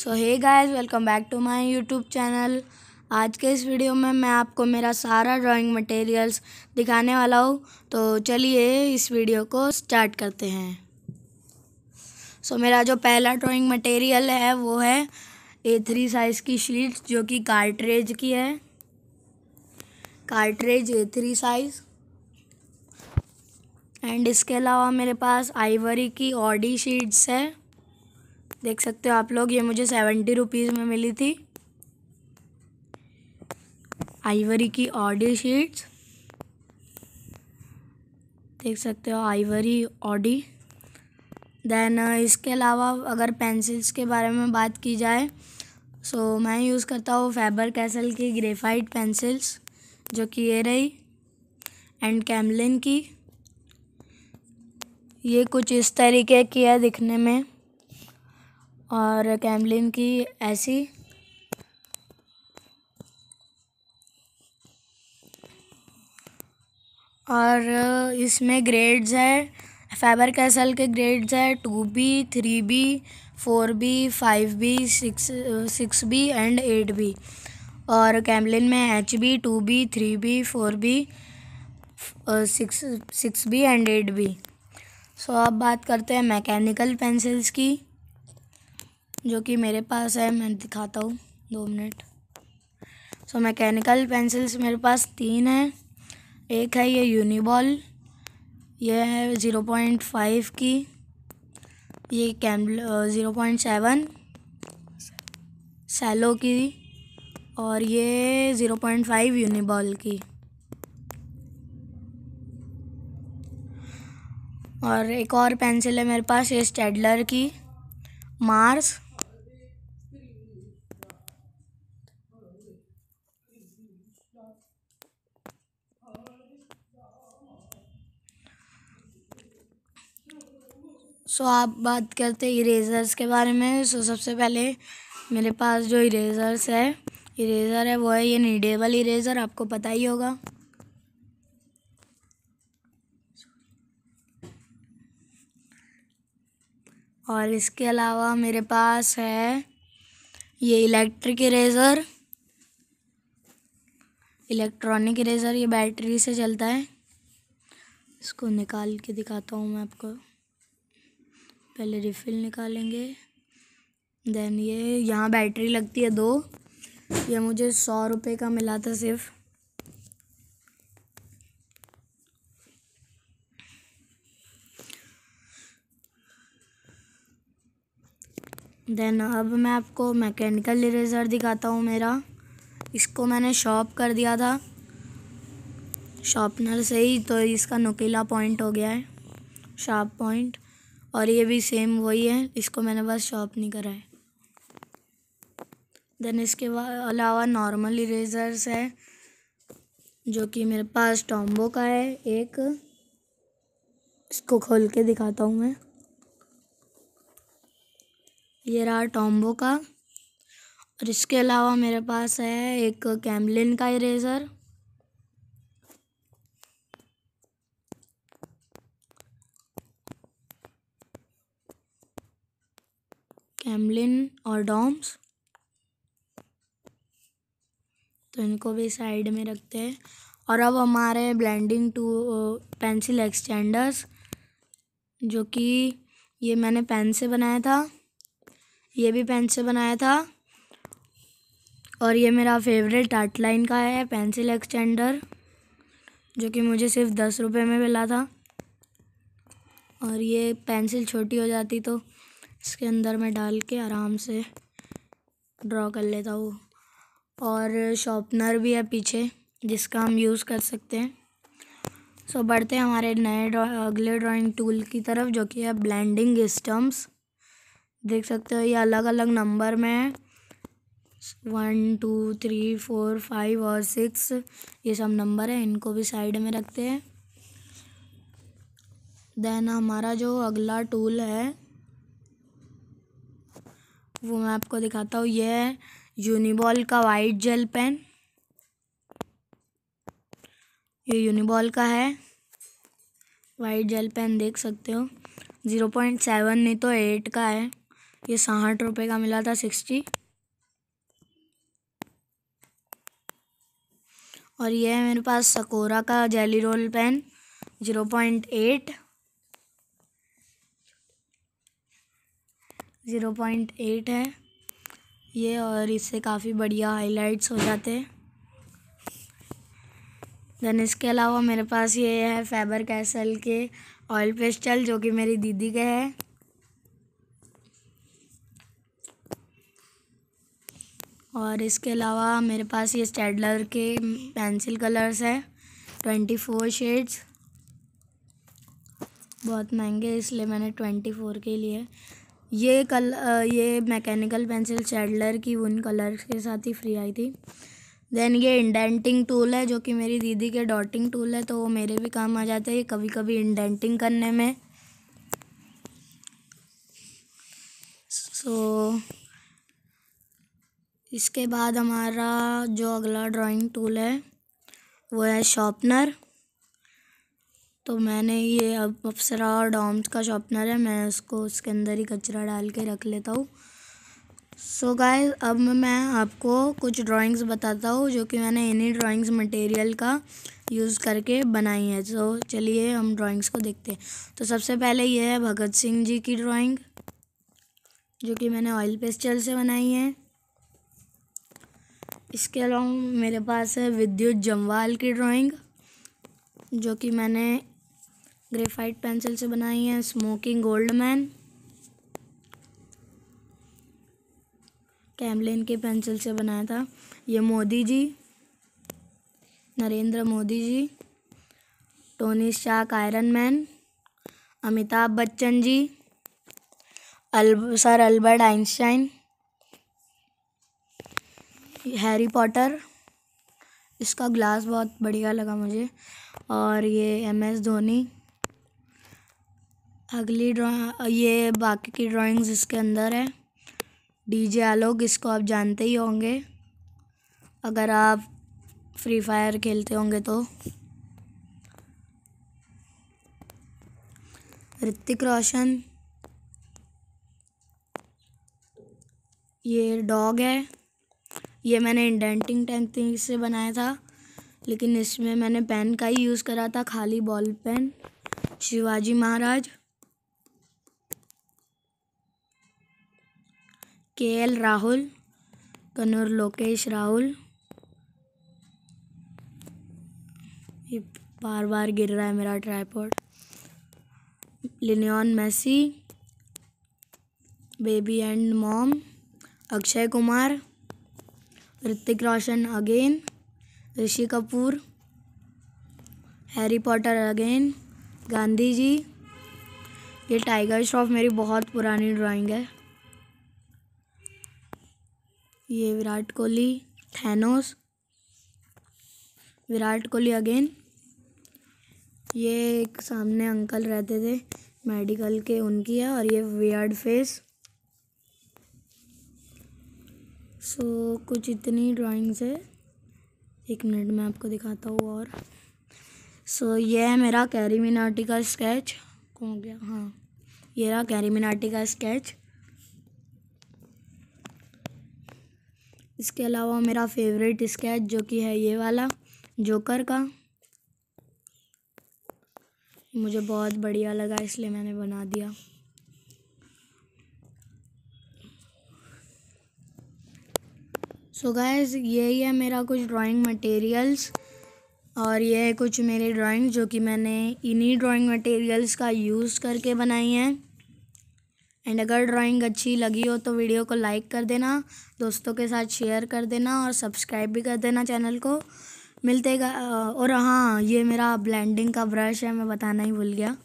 so hey guys welcome back to my YouTube channel आज के इस वीडियो में मैं आपको मेरा सारा ड्राइंग मटेरियल्स दिखाने वाला हूँ तो चलिए इस वीडियो को स्टार्ट करते हैं सो so, मेरा जो पहला ड्राइंग मटेरियल है वो है ए थ्री साइज़ की शीट जो कि कार्ट्रेज की है cartridge A three size and इसके अलावा मेरे पास आइवरी की ऑडी शीट्स है देख सकते हो आप लोग ये मुझे सेवेंटी रुपीज़ में मिली थी आइवरी की ऑडी शीट्स देख सकते हो आइवरी ऑडी देन इसके अलावा अगर पेंसिल्स के बारे में बात की जाए सो so, मैं यूज़ करता हूँ फैबर कैसल की ग्रेफाइट पेंसिल्स जो कि ये रही एंड कैमलिन की ये कुछ इस तरीके की है दिखने में और कैमलिन की ऐसी और इसमें ग्रेड्स है फैबर कैसल के ग्रेड्स है two B three B four B five B six six B and eight B और कैमलिन में H B two B three B four B six six B and eight B so अब बात करते हैं mechanical pencils की जो कि मेरे पास है मैं दिखाता हूँ दो मिनट सो मैकेनिकल पेंसिल्स मेरे पास तीन हैं एक है ये यूनिबॉल ये है ज़ीरो पॉइंट फाइव की ये कैम ज़ीरो पॉइंट सेवन सैलो की और ये ज़ीरो पॉइंट फाइव यूनिबॉल की और एक और पेंसिल है मेरे पास ये स्टेडलर की मार्स सो तो आप बात करते हैं इरेज़र्स के बारे में सो तो सबसे पहले मेरे पास जो इरेज़र्स है इरेज़र है वो है ये नीडेबल इरेज़र आपको पता ही होगा और इसके अलावा मेरे पास है ये इलेक्ट्रिक इरेज़र इलेक्ट्रॉनिक इरेज़र ये बैटरी से चलता है इसको निकाल के दिखाता हूँ मैं आपको पहले रिफिल निकालेंगे देन ये यहाँ बैटरी लगती है दो ये मुझे सौ रुपये का मिला था सिर्फ देन अब मैं आपको मैकेनिकल इरेजर दिखाता हूँ मेरा इसको मैंने शॉप कर दिया था शॉपनर से ही तो इसका नुकीला पॉइंट हो गया है शार्प पॉइंट और ये भी सेम वही है इसको मैंने बस शॉप नहीं करा है देन इसके अलावा नॉर्मल इरेजर्स है जो कि मेरे पास टॉम्बो का है एक इसको खोल के दिखाता हूँ मैं ये रहा टॉम्बो का और इसके अलावा मेरे पास है एक कैमलिन का इरेज़र हेमलिन और डॉम्स तो इनको भी साइड में रखते हैं और अब हमारे ब्लेंडिंग टू पेंसिल एक्सटेंडर्स जो कि ये मैंने पेन से बनाया था ये भी पेन से बनाया था और ये मेरा फेवरेट आर्ट लाइन का है पेंसिल एक्सटेंडर जो कि मुझे सिर्फ दस रुपए में मिला था और ये पेंसिल छोटी हो जाती तो इसके अंदर मैं डाल के आराम से ड्रॉ कर लेता हूँ और शॉपनर भी है पीछे जिसका हम यूज़ कर सकते हैं सो so, बढ़ते हैं हमारे नए अगले ड्राइंग टूल की तरफ जो कि है ब्लेंडिंग स्टम्स देख सकते हो ये अलग अलग नंबर में है one two three four five और सिक्स ये सब नंबर है इनको भी साइड में रखते हैं देन हमारा जो अगला टूल है वो मैं आपको दिखाता हूँ ये है यूनिबॉल का वाइट जेल पेन ये यूनिबॉल का है वाइट जेल पेन देख सकते हो ज़ीरो पॉइंट सेवन नहीं तो एट का है ये साठ रुपये का मिला था सिक्सटी और ये है मेरे पास सकोरा का jelly roll pen zero point eight zero point eight है ये और इससे काफ़ी बढ़िया हाइलाइट्स हो जाते हैं देन इसके अलावा मेरे पास ये है फैबर कैसल के ऑयल पेस्टल जो कि मेरी दीदी के है और इसके अलावा मेरे पास ये स्टैडलर के पेंसिल कलर्स है ट्वेंटी फोर शेड्स बहुत महंगे इसलिए मैंने ट्वेंटी फोर के लिए ये कल ये मैकेनिकल पेंसिल शेडलर की उन कलर्स के साथ ही फ्री आई थी देन ये इंडेंटिंग टूल है जो कि मेरी दीदी के डॉटिंग टूल है तो वो मेरे भी काम आ जाते हैं कभी कभी इंडेंटिंग करने में सो so, इसके बाद हमारा जो अगला ड्राइंग टूल है वो है शॉपनर तो मैंने ये अब अप्सरा और डॉम्स का शॉपनर है मैं उसको उसके अंदर ही कचरा डाल के रख लेता हूँ सो गाय अब मैं आपको कुछ ड्राइंग्स बताता हूँ जो कि मैंने इन्हीं ड्राइंग्स मटेरियल का यूज़ करके बनाई है सो चलिए हम ड्राइंग्स को देखते हैं तो सबसे पहले ये है भगत सिंह जी की ड्राइंग जो कि मैंने ऑयल पेस्टल से बनाई है इसके अलावा मेरे पास है विद्युत जमवाल की ड्राइंग जो कि मैंने ग्रेफाइट पेंसिल से बनाई है स्मोकिंग गोल्ड मैन कैमलिन के पेंसिल से बनाया था ये Modi ji Narendra Modi ji Tony Stark Iron Man Amitabh Bachchan ji al sir Albert Einstein Harry Potter इसका ग्लास बहुत बढ़िया लगा मुझे और ये एम एस धोनी अगली ड्रॉ ये बाकी की ड्राइंग्स इसके अंदर है डीजे आलोक इसको आप जानते ही होंगे अगर आप फ्री फायर खेलते होंगे तो ऋतिक रोशन ये डॉग है ये मैंने इंडेंटिंग टैंक से बनाया था लेकिन इसमें मैंने पेन का ही यूज़ करा था खाली ball pen Shivaji Maharaj K L Rahul कनूर लोकेश राहुल ये बार बार गिर रहा है मेरा tripod Lionel Messi baby and mom Akshay Kumar Hrithik Roshan again Rishi Kapoor Harry Potter again Gandhi ji ये टाइगर श्रॉफ मेरी बहुत पुरानी ड्राइंग है ये विराट कोहली थैनोस विराट कोहली अगेन ये एक सामने अंकल रहते थे मेडिकल के उनकी है और ये वियर्ड फेस सो so, कुछ इतनी ड्राइंग्स है एक मिनट में आपको दिखाता हूँ और सो so, ये है मेरा कैरी मिनाटी का स्केच हो गया हाँ ये रहा कैरी मिनाटी का स्केच इसके अलावा मेरा फेवरेट स्केच जो कि है ये वाला जोकर का मुझे बहुत बढ़िया लगा इसलिए मैंने बना दिया सो so गाइस यही है मेरा कुछ ड्राइंग मटेरियल्स और ये है कुछ मेरे ड्राइंग जो कि मैंने इन्हीं ड्राइंग मटेरियल्स का यूज़ करके बनाई हैं एंड अगर ड्राइंग अच्छी लगी हो तो वीडियो को लाइक कर देना दोस्तों के साथ शेयर कर देना और सब्सक्राइब भी कर देना चैनल को मिलते और हाँ ये मेरा ब्लेंडिंग का ब्रश है मैं बताना ही भूल गया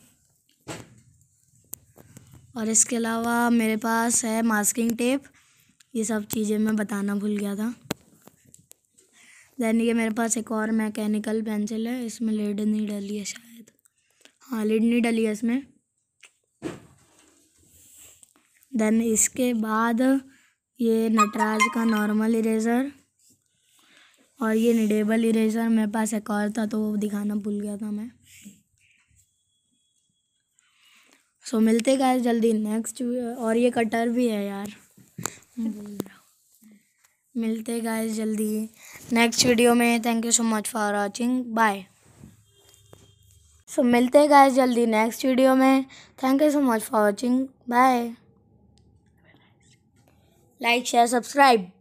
और इसके अलावा मेरे पास है मास्किंग टेप ये सब चीज़ें मैं बताना भूल गया था देन ये मेरे पास एक और मैकेनिकल पेंसिल है इसमें लेड नहीं डली है शायद हाँ लेड नहीं डली है इसमें देन इसके बाद ये नटराज का नॉर्मल इरेज़र और ये निडेबल इरेज़र मेरे पास एक और था तो वो दिखाना भूल गया था मैं सो so, मिलते गए जल्दी नेक्स्ट और ये कटर भी है यार मिलते गए जल्दी नेक्स्ट वीडियो में thank you so much for watching bye so मिलते गए जल्दी नेक्स्ट वीडियो में thank you so much for watching bye like share subscribe